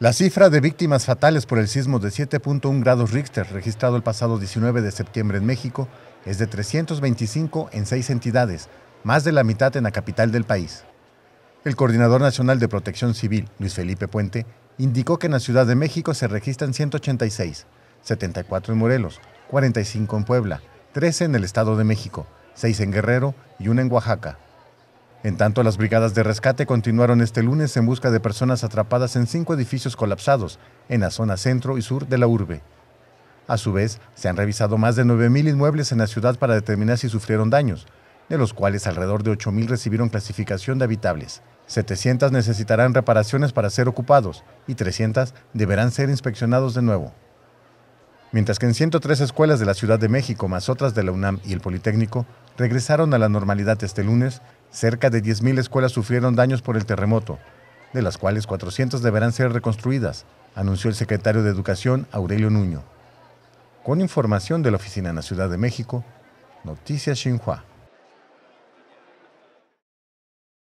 La cifra de víctimas fatales por el sismo de 7.1 grados Richter registrado el pasado 19 de septiembre en México es de 325 en seis entidades, más de la mitad en la capital del país. El coordinador nacional de protección civil, Luis Felipe Puente, indicó que en la Ciudad de México se registran 186, 74 en Morelos, 45 en Puebla, 13 en el Estado de México, 6 en Guerrero y 1 en Oaxaca. En tanto, las brigadas de rescate continuaron este lunes en busca de personas atrapadas en cinco edificios colapsados en la zona centro y sur de la urbe. A su vez, se han revisado más de 9.000 inmuebles en la ciudad para determinar si sufrieron daños, de los cuales alrededor de 8.000 recibieron clasificación de habitables. 700 necesitarán reparaciones para ser ocupados y 300 deberán ser inspeccionados de nuevo. Mientras que en 103 escuelas de la Ciudad de México, más otras de la UNAM y el Politécnico, regresaron a la normalidad este lunes, Cerca de 10.000 escuelas sufrieron daños por el terremoto, de las cuales 400 deberán ser reconstruidas, anunció el secretario de Educación Aurelio Nuño. Con información de la oficina en la Ciudad de México, Noticias Xinhua.